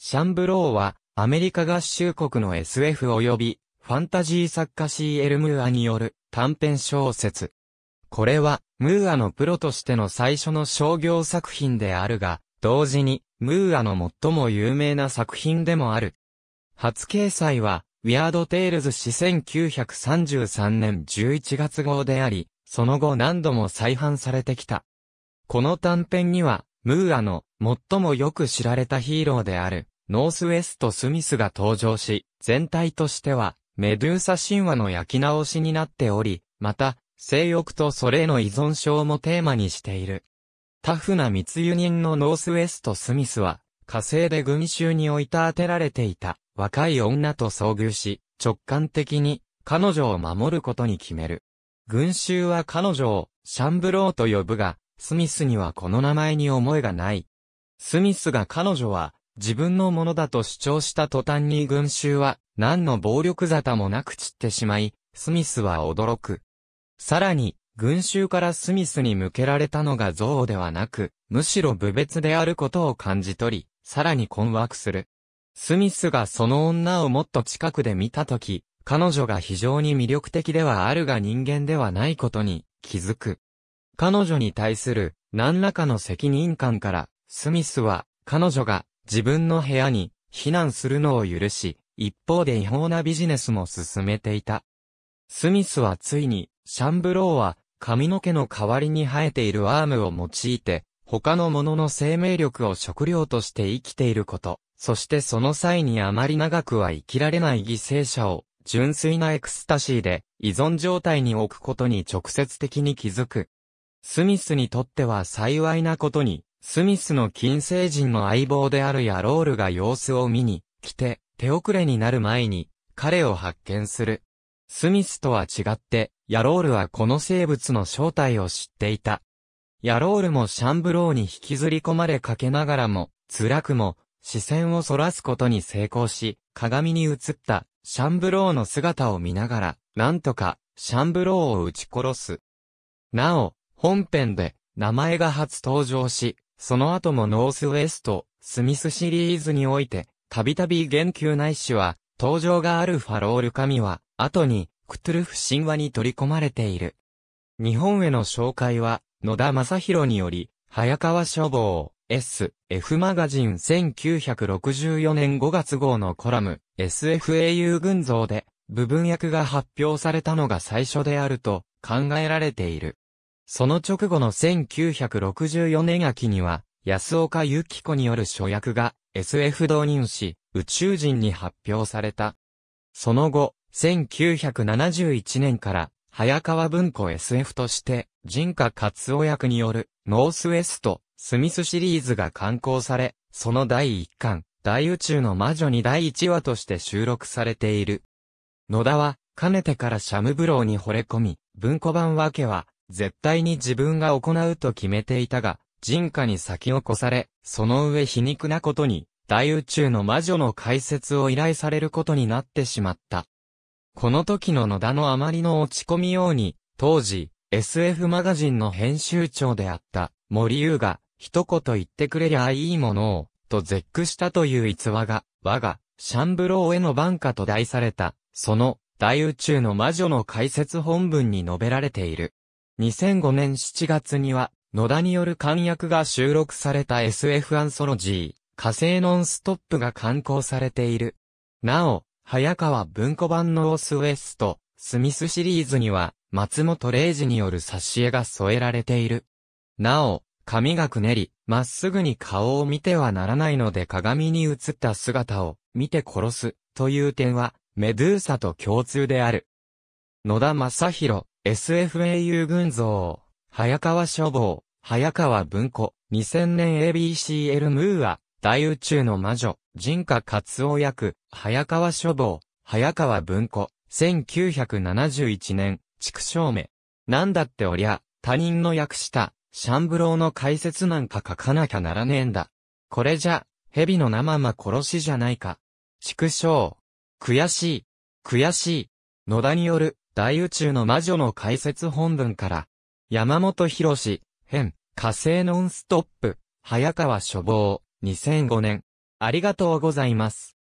シャンブローは、アメリカ合衆国の SF 及び、ファンタジー作家 C.L. ムーアによる短編小説。これは、ムーアのプロとしての最初の商業作品であるが、同時に、ムーアの最も有名な作品でもある。初掲載は、ウィアード・テイルズ史1933年11月号であり、その後何度も再版されてきた。この短編には、ムーアの最もよく知られたヒーローである、ノースウェスト・スミスが登場し、全体としては、メドゥーサ神話の焼き直しになっており、また、性欲とそれへの依存症もテーマにしている。タフな密輸人のノースウェスト・スミスは、火星で群衆に置い当てられていた若い女と遭遇し、直感的に彼女を守ることに決める。群衆は彼女をシャンブローと呼ぶが、スミスにはこの名前に思いがない。スミスが彼女は自分のものだと主張した途端に群衆は何の暴力沙汰もなく散ってしまい、スミスは驚く。さらに、群衆からスミスに向けられたのが憎悪ではなく、むしろ部別であることを感じ取り、さらに困惑する。スミスがその女をもっと近くで見たとき、彼女が非常に魅力的ではあるが人間ではないことに気づく。彼女に対する何らかの責任感から、スミスは彼女が自分の部屋に避難するのを許し、一方で違法なビジネスも進めていた。スミスはついに、シャンブローは髪の毛の代わりに生えているアームを用いて、他のものの生命力を食料として生きていること、そしてその際にあまり長くは生きられない犠牲者を、純粋なエクスタシーで依存状態に置くことに直接的に気づく。スミスにとっては幸いなことに、スミスの近世人の相棒であるヤロールが様子を見に来て、手遅れになる前に、彼を発見する。スミスとは違って、ヤロールはこの生物の正体を知っていた。ヤロールもシャンブローに引きずり込まれかけながらも、辛くも、視線をそらすことに成功し、鏡に映ったシャンブローの姿を見ながら、なんとかシャンブローを撃ち殺す。なお、本編で名前が初登場し、その後もノースウェスト、スミスシリーズにおいて、たびたび言及ないしは、登場があるファロール神は、後に、クトゥルフ神話に取り込まれている。日本への紹介は、野田正宏により、早川書房、S、F マガジン1964年5月号のコラム、SFAU 群像で、部分役が発表されたのが最初であると考えられている。その直後の1964年秋には、安岡由紀子による書役が SF 導入し、宇宙人に発表された。その後、1971年から、早川文庫 SF として、人家勝夫役による、ノースウェスト、スミスシリーズが刊行され、その第1巻、大宇宙の魔女に第1話として収録されている。野田は、かねてからシャムブローに惚れ込み、文庫版わけは、絶対に自分が行うと決めていたが、人家に先を越され、その上皮肉なことに、大宇宙の魔女の解説を依頼されることになってしまった。この時の野田のあまりの落ち込みように、当時、SF マガジンの編集長であった、森優が、一言言ってくれりゃいいものを、と絶句したという逸話が、我が、シャンブローへの番下と題された、その、大宇宙の魔女の解説本文に述べられている。2005年7月には、野田による簡役が収録された SF アンソロジー、火星ノンストップが刊行されている。なお、早川文庫版のオースウェスト、スミスシリーズには、松本零士による挿絵が添えられている。なお、髪がくねり、まっすぐに顔を見てはならないので鏡に映った姿を見て殺すという点は、メドゥーサと共通である。野田正宏、SFAU 群像、早川書房、早川文庫、2000年 ABCL ムーア、大宇宙の魔女、人家勝夫役、早川書房、早川文庫、1971年、畜生目。なんだっておりゃ、他人の訳した、シャンブローの解説なんか書かなきゃならねえんだ。これじゃ、蛇の生ま殺しじゃないか。畜生。悔しい。悔しい。野田による、大宇宙の魔女の解説本文から、山本博士、編、火星ノンストップ、早川処方、2005年。ありがとうございます。